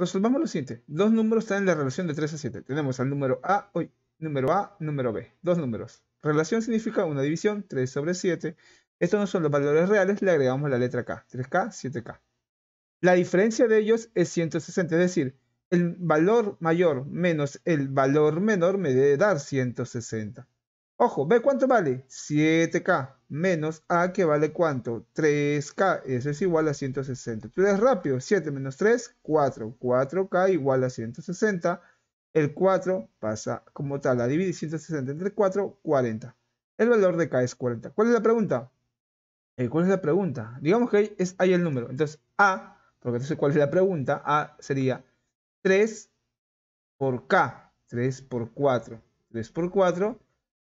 Resolvamos lo siguiente. Dos números están en la relación de 3 a 7. Tenemos al número A, número A, número B. Dos números. Relación significa una división, 3 sobre 7. Estos no son los valores reales, le agregamos la letra K. 3K, 7K. La diferencia de ellos es 160, es decir, el valor mayor menos el valor menor me debe dar 160. Ojo, ¿ve cuánto vale? 7K menos A que vale cuánto? 3K, eso es igual a 160. Tú eres rápido, 7 menos 3, 4. 4K igual a 160. El 4 pasa como tal, a dividir 160 entre 4, 40. El valor de K es 40. ¿Cuál es la pregunta? Eh, ¿Cuál es la pregunta? Digamos que es ahí el número. Entonces A, porque entonces ¿cuál es la pregunta? A sería 3 por K, 3 por 4. 3 por 4